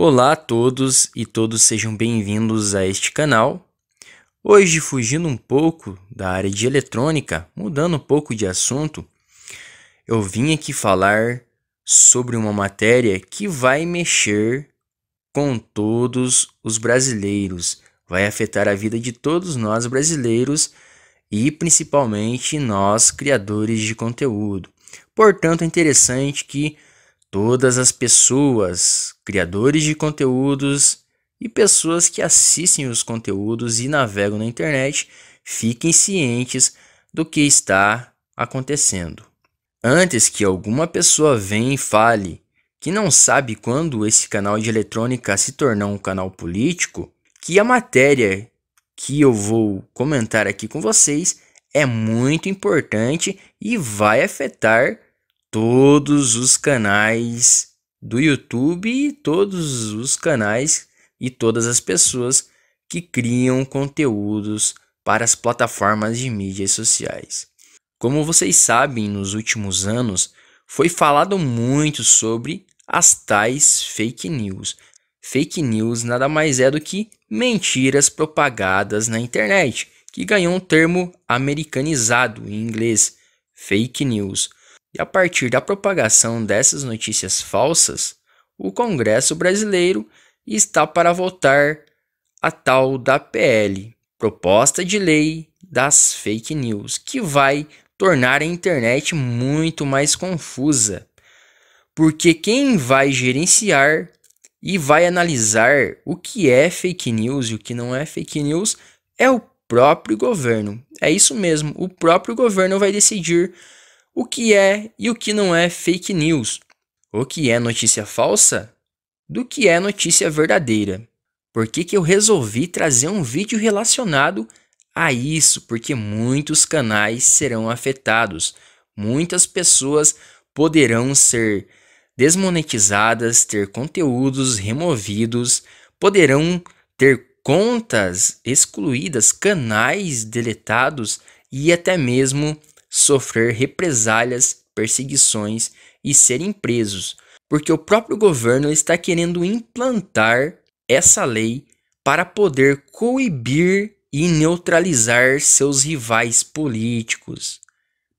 Olá a todos e todos sejam bem-vindos a este canal. Hoje, fugindo um pouco da área de eletrônica, mudando um pouco de assunto, eu vim aqui falar sobre uma matéria que vai mexer com todos os brasileiros, vai afetar a vida de todos nós brasileiros e principalmente nós criadores de conteúdo. Portanto, é interessante que todas as pessoas, criadores de conteúdos e pessoas que assistem os conteúdos e navegam na internet, fiquem cientes do que está acontecendo. Antes que alguma pessoa venha e fale que não sabe quando esse canal de eletrônica se tornar um canal político, que a matéria que eu vou comentar aqui com vocês é muito importante e vai afetar todos os canais do YouTube e todos os canais e todas as pessoas que criam conteúdos para as plataformas de mídias sociais. Como vocês sabem, nos últimos anos foi falado muito sobre as tais fake news. Fake news nada mais é do que mentiras propagadas na internet, que ganhou um termo americanizado em inglês, fake news a partir da propagação dessas notícias falsas, o Congresso brasileiro está para votar a tal da PL, proposta de lei das fake news, que vai tornar a internet muito mais confusa. Porque quem vai gerenciar e vai analisar o que é fake news e o que não é fake news é o próprio governo. É isso mesmo, o próprio governo vai decidir o que é e o que não é fake news, o que é notícia falsa do que é notícia verdadeira. Por que, que eu resolvi trazer um vídeo relacionado a isso? Porque muitos canais serão afetados, muitas pessoas poderão ser desmonetizadas, ter conteúdos removidos, poderão ter contas excluídas, canais deletados e até mesmo sofrer represálias, perseguições e serem presos, porque o próprio governo está querendo implantar essa lei para poder coibir e neutralizar seus rivais políticos,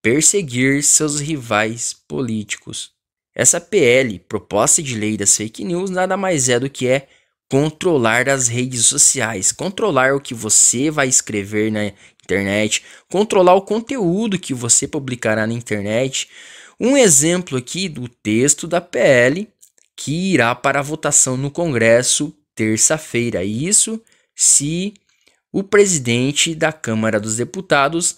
perseguir seus rivais políticos. Essa PL, proposta de lei das fake news, nada mais é do que é controlar as redes sociais, controlar o que você vai escrever na né, internet, controlar o conteúdo que você publicará na internet. Um exemplo aqui do texto da PL que irá para votação no Congresso terça-feira. Isso se o presidente da Câmara dos Deputados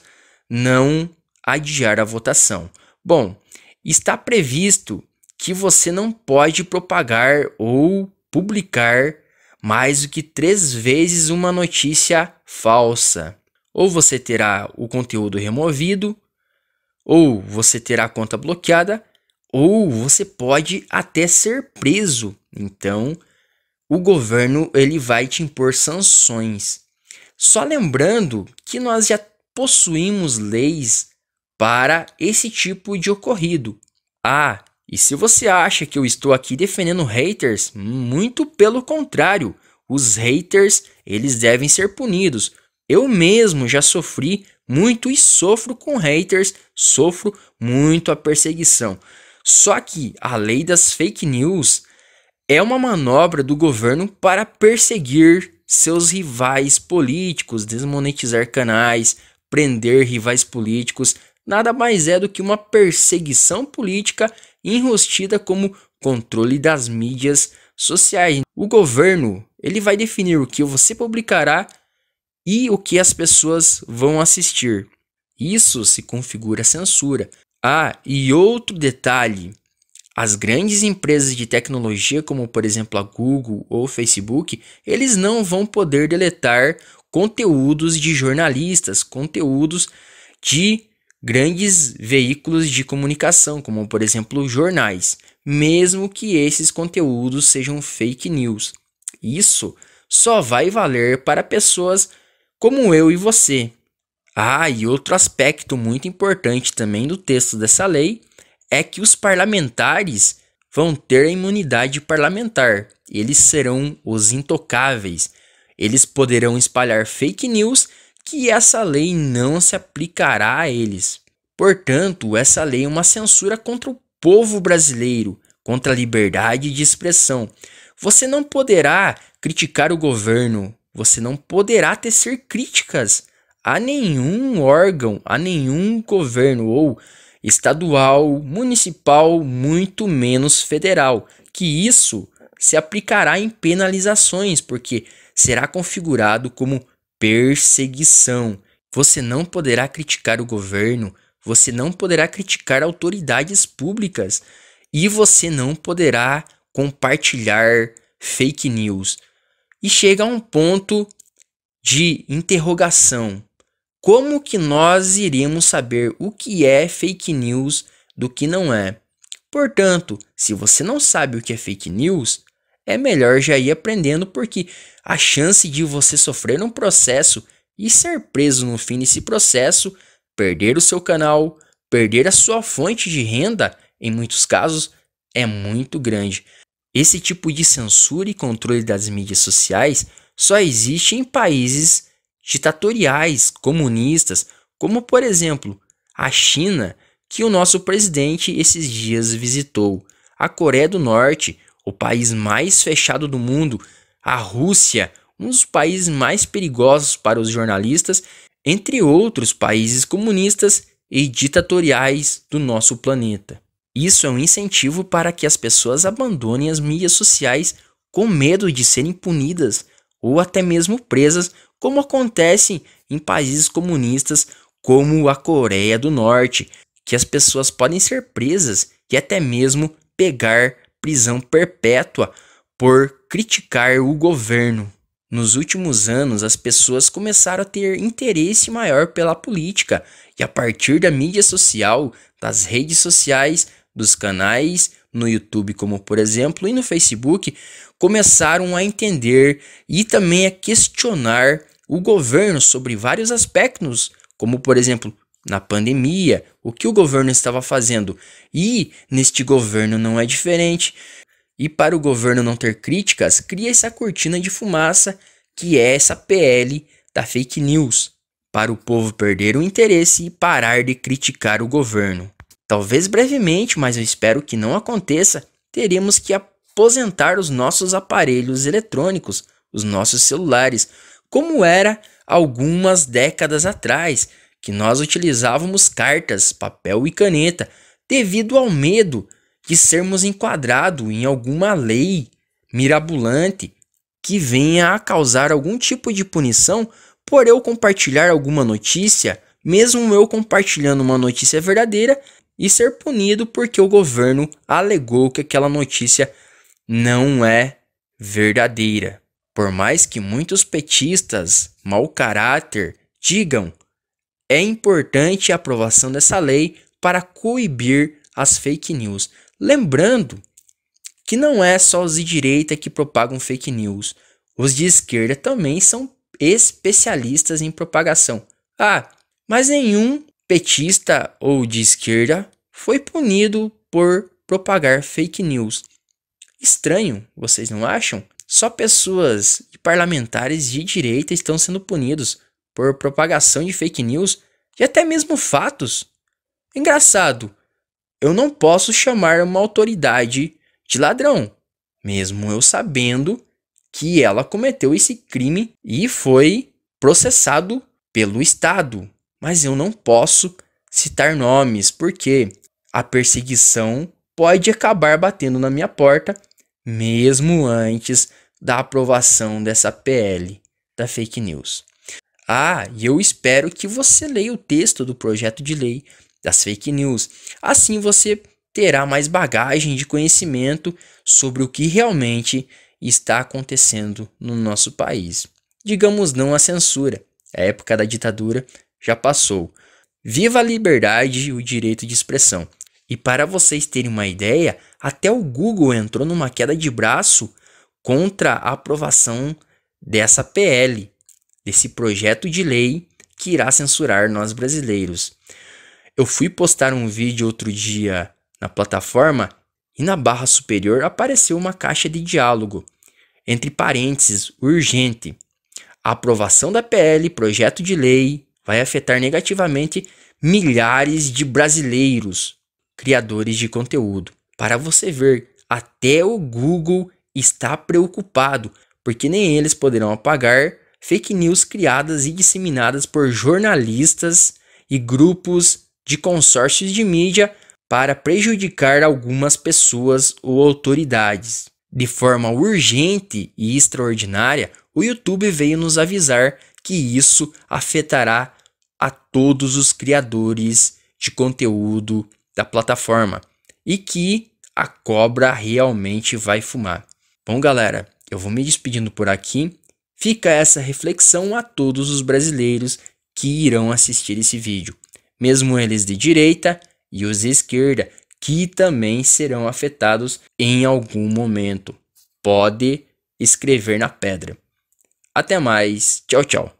não adiar a votação. Bom, está previsto que você não pode propagar ou publicar mais do que três vezes uma notícia falsa. Ou você terá o conteúdo removido, ou você terá a conta bloqueada, ou você pode até ser preso. Então, o governo ele vai te impor sanções. Só lembrando que nós já possuímos leis para esse tipo de ocorrido. Ah, e se você acha que eu estou aqui defendendo haters, muito pelo contrário, os haters eles devem ser punidos. Eu mesmo já sofri muito e sofro com haters, sofro muito a perseguição. Só que a lei das fake news é uma manobra do governo para perseguir seus rivais políticos, desmonetizar canais, prender rivais políticos, nada mais é do que uma perseguição política enrostida como controle das mídias sociais. O governo, ele vai definir o que você publicará e o que as pessoas vão assistir. Isso se configura censura. Ah, e outro detalhe: as grandes empresas de tecnologia, como por exemplo a Google ou Facebook, eles não vão poder deletar conteúdos de jornalistas, conteúdos de grandes veículos de comunicação, como por exemplo jornais, mesmo que esses conteúdos sejam fake news. Isso só vai valer para pessoas como eu e você. Ah, e outro aspecto muito importante também do texto dessa lei é que os parlamentares vão ter a imunidade parlamentar. Eles serão os intocáveis. Eles poderão espalhar fake news que essa lei não se aplicará a eles. Portanto, essa lei é uma censura contra o povo brasileiro, contra a liberdade de expressão. Você não poderá criticar o governo, você não poderá tecer críticas a nenhum órgão, a nenhum governo ou estadual, municipal, muito menos federal, que isso se aplicará em penalizações, porque será configurado como perseguição. Você não poderá criticar o governo, você não poderá criticar autoridades públicas e você não poderá compartilhar fake news e chega a um ponto de interrogação. Como que nós iremos saber o que é fake news do que não é? Portanto, se você não sabe o que é fake news, é melhor já ir aprendendo porque a chance de você sofrer um processo e ser preso no fim desse processo, perder o seu canal, perder a sua fonte de renda, em muitos casos, é muito grande. Esse tipo de censura e controle das mídias sociais só existe em países ditatoriais, comunistas, como por exemplo a China, que o nosso presidente esses dias visitou, a Coreia do Norte, o país mais fechado do mundo, a Rússia, um dos países mais perigosos para os jornalistas, entre outros países comunistas e ditatoriais do nosso planeta. Isso é um incentivo para que as pessoas abandonem as mídias sociais com medo de serem punidas ou até mesmo presas, como acontece em países comunistas como a Coreia do Norte, que as pessoas podem ser presas e até mesmo pegar prisão perpétua por criticar o governo. Nos últimos anos, as pessoas começaram a ter interesse maior pela política, e a partir da mídia social, das redes sociais, dos canais no YouTube, como por exemplo, e no Facebook, começaram a entender e também a questionar o governo sobre vários aspectos, como por exemplo, na pandemia, o que o governo estava fazendo. E neste governo não é diferente. E para o governo não ter críticas, cria essa cortina de fumaça que é essa PL da fake news, para o povo perder o interesse e parar de criticar o governo talvez brevemente, mas eu espero que não aconteça, teremos que aposentar os nossos aparelhos eletrônicos, os nossos celulares, como era algumas décadas atrás, que nós utilizávamos cartas, papel e caneta, devido ao medo de sermos enquadrados em alguma lei mirabolante que venha a causar algum tipo de punição por eu compartilhar alguma notícia, mesmo eu compartilhando uma notícia verdadeira e ser punido porque o governo alegou que aquela notícia não é verdadeira. Por mais que muitos petistas, mau caráter, digam é importante a aprovação dessa lei para coibir as fake news. Lembrando que não é só os de direita que propagam fake news, os de esquerda também são especialistas em propagação. Ah, mas nenhum petista ou de esquerda foi punido por propagar fake news. Estranho, vocês não acham? Só pessoas e parlamentares de direita estão sendo punidos por propagação de fake news e até mesmo fatos. Engraçado, eu não posso chamar uma autoridade de ladrão, mesmo eu sabendo que ela cometeu esse crime e foi processado pelo Estado, mas eu não posso citar nomes, porque a perseguição pode acabar batendo na minha porta mesmo antes da aprovação dessa PL da fake news. Ah, e eu espero que você leia o texto do projeto de lei das fake news. Assim você terá mais bagagem de conhecimento sobre o que realmente está acontecendo no nosso país. Digamos não à censura. É a época da ditadura já passou. Viva a liberdade e o direito de expressão. E para vocês terem uma ideia, até o Google entrou numa queda de braço contra a aprovação dessa PL, desse projeto de lei que irá censurar nós brasileiros. Eu fui postar um vídeo outro dia na plataforma e na barra superior apareceu uma caixa de diálogo, entre parênteses, urgente. A aprovação da PL, projeto de lei, vai afetar negativamente milhares de brasileiros criadores de conteúdo. Para você ver, até o Google está preocupado, porque nem eles poderão apagar fake news criadas e disseminadas por jornalistas e grupos de consórcios de mídia para prejudicar algumas pessoas ou autoridades. De forma urgente e extraordinária, o YouTube veio nos avisar que isso afetará a todos os criadores de conteúdo da plataforma e que a cobra realmente vai fumar. Bom, galera, eu vou me despedindo por aqui. Fica essa reflexão a todos os brasileiros que irão assistir esse vídeo, mesmo eles de direita e os de esquerda, que também serão afetados em algum momento. Pode escrever na pedra. Até mais, tchau, tchau.